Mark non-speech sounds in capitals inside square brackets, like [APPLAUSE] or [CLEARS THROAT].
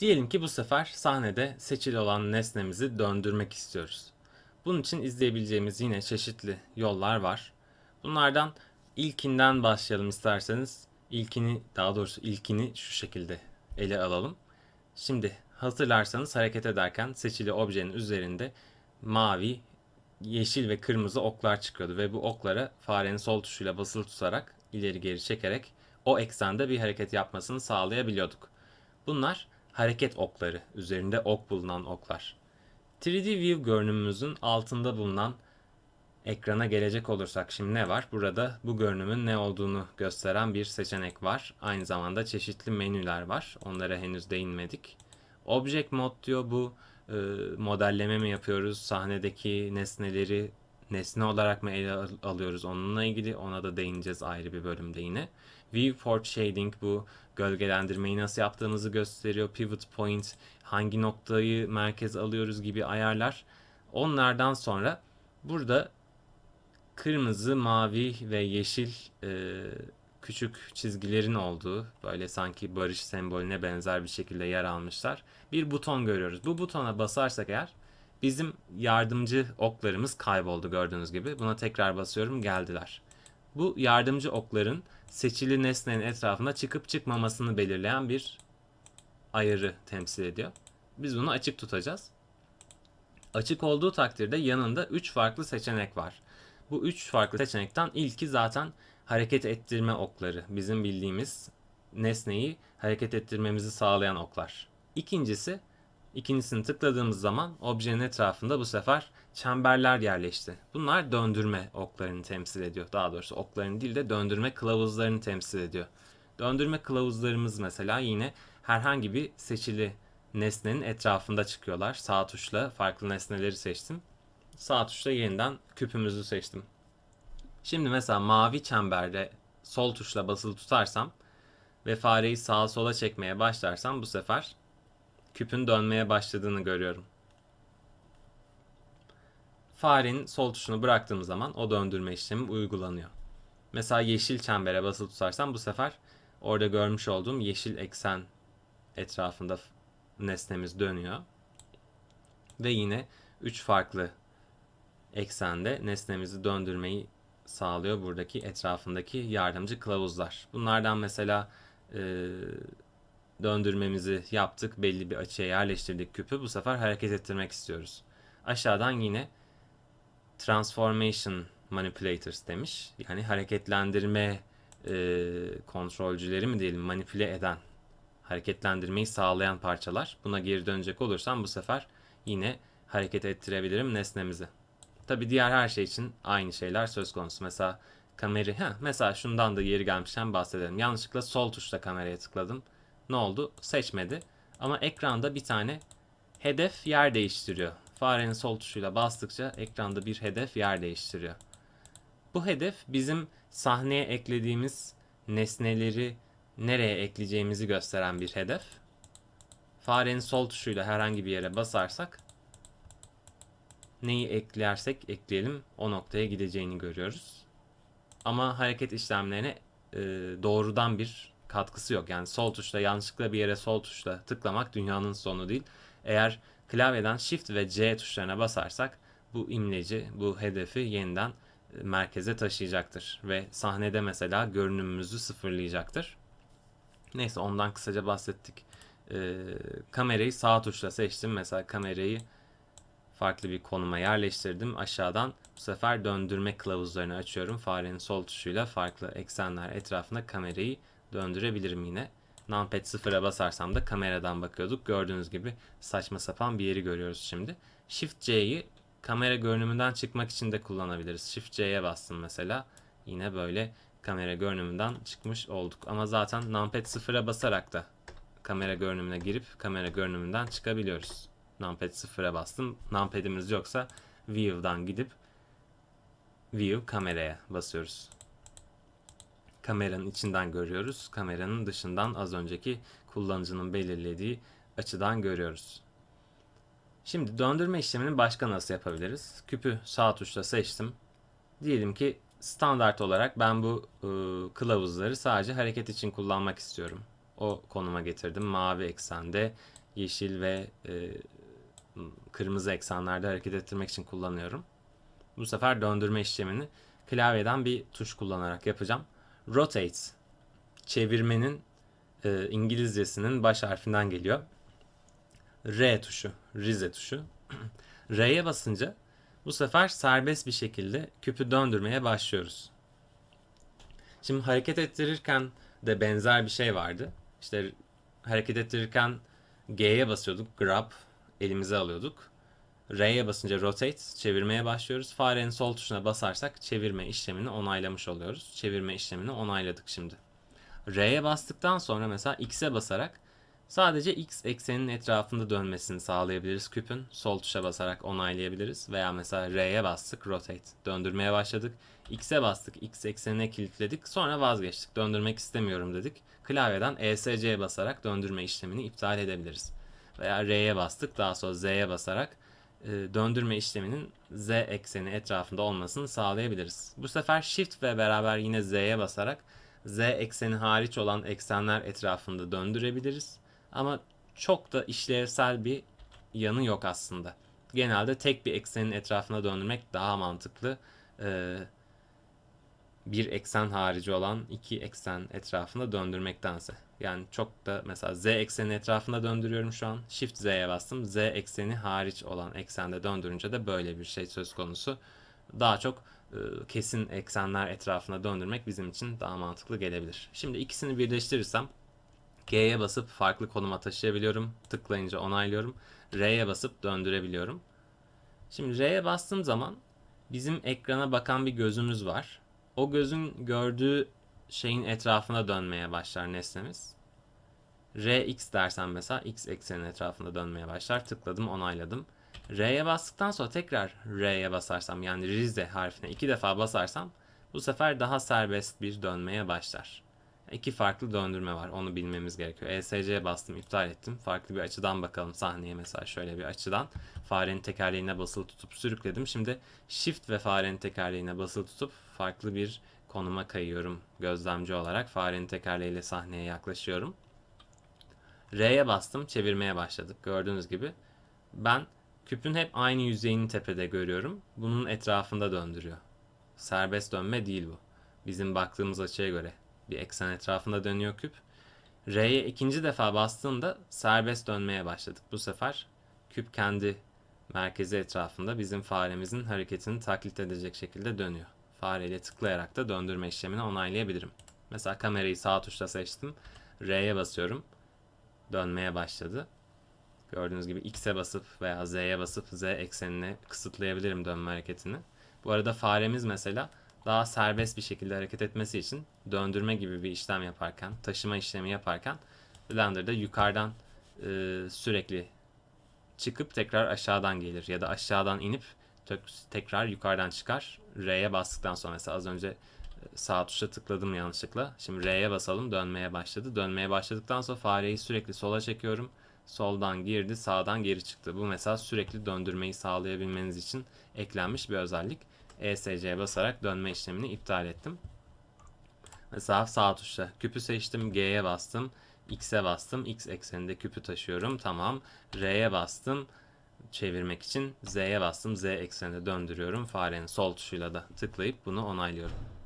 Diyelim ki bu sefer sahnede seçili olan nesnemizi döndürmek istiyoruz. Bunun için izleyebileceğimiz yine çeşitli yollar var. Bunlardan ilkinden başlayalım isterseniz. İlkini daha doğrusu ilkini şu şekilde ele alalım. Şimdi hatırlarsanız hareket ederken seçili objenin üzerinde mavi, yeşil ve kırmızı oklar çıkıyordu ve bu oklara farenin sol tuşuyla basılı tutarak ileri geri çekerek o eksende bir hareket yapmasını sağlayabiliyorduk. Bunlar hareket okları, üzerinde ok bulunan oklar. 3D View görünümümüzün altında bulunan ekrana gelecek olursak şimdi ne var? Burada bu görünümün ne olduğunu gösteren bir seçenek var. Aynı zamanda çeşitli menüler var. Onlara henüz değinmedik. Object Mode diyor bu ee, modelleme mi yapıyoruz, sahnedeki nesneleri nesne olarak mı ele alıyoruz onunla ilgili ona da değineceğiz ayrı bir bölümde yine. Viewport Shading bu gölgelendirmeyi nasıl yaptığımızı gösteriyor. Pivot Point hangi noktayı merkez alıyoruz gibi ayarlar. Onlardan sonra burada kırmızı, mavi ve yeşil e, küçük çizgilerin olduğu böyle sanki barış sembolüne benzer bir şekilde yer almışlar. Bir buton görüyoruz. Bu butona basarsak eğer Bizim yardımcı oklarımız kayboldu gördüğünüz gibi. Buna tekrar basıyorum geldiler. Bu yardımcı okların seçili nesnenin etrafında çıkıp çıkmamasını belirleyen bir ayarı temsil ediyor. Biz bunu açık tutacağız. Açık olduğu takdirde yanında 3 farklı seçenek var. Bu 3 farklı seçenekten ilki zaten hareket ettirme okları. Bizim bildiğimiz nesneyi hareket ettirmemizi sağlayan oklar. İkincisi İkincisini tıkladığımız zaman objenin etrafında bu sefer çemberler yerleşti. Bunlar döndürme oklarını temsil ediyor. Daha doğrusu okların değil de döndürme kılavuzlarını temsil ediyor. Döndürme kılavuzlarımız mesela yine herhangi bir seçili nesnenin etrafında çıkıyorlar. Sağ tuşla farklı nesneleri seçtim. Sağ tuşla yeniden küpümüzü seçtim. Şimdi mesela mavi çemberde sol tuşla basılı tutarsam ve fareyi sağa sola çekmeye başlarsam bu sefer Küpün dönmeye başladığını görüyorum. Farenin sol tuşunu bıraktığım zaman o döndürme işlemi uygulanıyor. Mesela yeşil çembere basılı tutarsam bu sefer orada görmüş olduğum yeşil eksen etrafında nesnemiz dönüyor. Ve yine 3 farklı eksende nesnemizi döndürmeyi sağlıyor buradaki etrafındaki yardımcı kılavuzlar. Bunlardan mesela e, döndürmemizi yaptık. Belli bir açıya yerleştirdik küpü. Bu sefer hareket ettirmek istiyoruz. Aşağıdan yine transformation manipulators demiş. Yani hareketlendirme e, kontrolcüleri mi diyelim manipüle eden, hareketlendirmeyi sağlayan parçalar. Buna geri dönecek olursam bu sefer yine hareket ettirebilirim nesnemizi. Tabi diğer her şey için aynı şeyler söz konusu. Mesela kameri, mesela şundan da yeri gelmişken bahsedelim. Yanlışlıkla sol tuşla kameraya tıkladım ne oldu? Seçmedi. Ama ekranda bir tane hedef yer değiştiriyor. Farenin sol tuşuyla bastıkça ekranda bir hedef yer değiştiriyor. Bu hedef bizim sahneye eklediğimiz nesneleri nereye ekleyeceğimizi gösteren bir hedef. Farenin sol tuşuyla herhangi bir yere basarsak neyi eklersek ekleyelim o noktaya gideceğini görüyoruz. Ama hareket işlemlerine e, doğrudan bir katkısı yok. Yani sol tuşla yanlışlıkla bir yere sol tuşla tıklamak dünyanın sonu değil. Eğer klavyeden Shift ve C tuşlarına basarsak bu imleci, bu hedefi yeniden e, merkeze taşıyacaktır ve sahnede mesela görünümümüzü sıfırlayacaktır. Neyse ondan kısaca bahsettik. Ee, kamerayı sağ tuşla seçtim. Mesela kamerayı farklı bir konuma yerleştirdim. Aşağıdan bu sefer döndürme kılavuzlarını açıyorum. Farenin sol tuşuyla farklı eksenler etrafında kamerayı döndürebilirim yine. Numpad 0'a basarsam da kameradan bakıyorduk. Gördüğünüz gibi saçma sapan bir yeri görüyoruz şimdi. Shift C'yi kamera görünümünden çıkmak için de kullanabiliriz. Shift C'ye bastım mesela. Yine böyle kamera görünümünden çıkmış olduk. Ama zaten Numpad 0'a basarak da kamera görünümüne girip kamera görünümünden çıkabiliyoruz. Numpad 0'a bastım. Numpad'imiz yoksa View'dan gidip View kameraya basıyoruz kameranın içinden görüyoruz. Kameranın dışından az önceki kullanıcının belirlediği açıdan görüyoruz. Şimdi döndürme işlemini başka nasıl yapabiliriz? Küpü sağ tuşla seçtim. Diyelim ki standart olarak ben bu ıı, kılavuzları sadece hareket için kullanmak istiyorum. O konuma getirdim. Mavi eksende yeşil ve ıı, kırmızı eksenlerde hareket ettirmek için kullanıyorum. Bu sefer döndürme işlemini klavyeden bir tuş kullanarak yapacağım rotate çevirmenin e, İngilizcesinin baş harfinden geliyor. R tuşu, Rize tuşu. [CLEARS THROAT] R'ye basınca bu sefer serbest bir şekilde küpü döndürmeye başlıyoruz. Şimdi hareket ettirirken de benzer bir şey vardı. İşte hareket ettirirken G'ye basıyorduk, grab elimize alıyorduk. R'ye basınca rotate çevirmeye başlıyoruz. Farenin sol tuşuna basarsak çevirme işlemini onaylamış oluyoruz. Çevirme işlemini onayladık şimdi. R'ye bastıktan sonra mesela X'e basarak sadece X ekseninin etrafında dönmesini sağlayabiliriz küpün. Sol tuşa basarak onaylayabiliriz. Veya mesela R'ye bastık rotate döndürmeye başladık. X'e bastık X eksenine kilitledik. Sonra vazgeçtik döndürmek istemiyorum dedik. Klavyeden ESC'ye basarak döndürme işlemini iptal edebiliriz. Veya R'ye bastık daha sonra Z'ye basarak e, döndürme işleminin z ekseni etrafında olmasını sağlayabiliriz. Bu sefer shift ve beraber yine z'ye basarak z ekseni hariç olan eksenler etrafında döndürebiliriz. Ama çok da işlevsel bir yanı yok aslında. Genelde tek bir eksenin etrafına döndürmek daha mantıklı. Ee, bir eksen harici olan iki eksen etrafında döndürmektense. Yani çok da mesela z ekseni etrafında döndürüyorum şu an. Shift z'ye bastım. z ekseni hariç olan eksende döndürünce de böyle bir şey söz konusu. Daha çok e, kesin eksenler etrafında döndürmek bizim için daha mantıklı gelebilir. Şimdi ikisini birleştirirsem G'ye basıp farklı konuma taşıyabiliyorum. Tıklayınca onaylıyorum. R'ye basıp döndürebiliyorum. Şimdi R'ye bastığım zaman bizim ekrana bakan bir gözümüz var o gözün gördüğü şeyin etrafına dönmeye başlar nesnemiz. Rx dersen mesela x eksenin etrafında dönmeye başlar. Tıkladım onayladım. R'ye bastıktan sonra tekrar R'ye basarsam yani Rize harfine iki defa basarsam bu sefer daha serbest bir dönmeye başlar iki farklı döndürme var. Onu bilmemiz gerekiyor. ESC'ye bastım, iptal ettim. Farklı bir açıdan bakalım sahneye mesela şöyle bir açıdan. Farenin tekerleğine basılı tutup sürükledim. Şimdi Shift ve farenin tekerleğine basılı tutup farklı bir konuma kayıyorum gözlemci olarak. Farenin tekerleğiyle sahneye yaklaşıyorum. R'ye bastım, çevirmeye başladık. Gördüğünüz gibi ben küpün hep aynı yüzeyini tepede görüyorum. Bunun etrafında döndürüyor. Serbest dönme değil bu. Bizim baktığımız açıya göre bir eksen etrafında dönüyor küp. R'ye ikinci defa bastığında serbest dönmeye başladık. Bu sefer küp kendi merkezi etrafında bizim faremizin hareketini taklit edecek şekilde dönüyor. Fareyle tıklayarak da döndürme işlemini onaylayabilirim. Mesela kamerayı sağ tuşla seçtim. R'ye basıyorum. Dönmeye başladı. Gördüğünüz gibi X'e basıp veya Z'ye basıp Z eksenine kısıtlayabilirim dönme hareketini. Bu arada faremiz mesela daha serbest bir şekilde hareket etmesi için döndürme gibi bir işlem yaparken, taşıma işlemi yaparken Blender'da yukarıdan e, sürekli çıkıp tekrar aşağıdan gelir ya da aşağıdan inip tekrar yukarıdan çıkar. R'ye bastıktan sonra mesela az önce e, sağ tuşa tıkladım yanlışlıkla. Şimdi R'ye basalım dönmeye başladı. Dönmeye başladıktan sonra fareyi sürekli sola çekiyorum. Soldan girdi, sağdan geri çıktı. Bu mesela sürekli döndürmeyi sağlayabilmeniz için eklenmiş bir özellik. ESC'ye basarak dönme işlemini iptal ettim. Mesela sağ tuşla küpü seçtim, G'ye bastım, X'e bastım, X ekseninde küpü taşıyorum, tamam. R'ye bastım, çevirmek için Z'ye bastım, Z ekseninde döndürüyorum. Farenin sol tuşuyla da tıklayıp bunu onaylıyorum.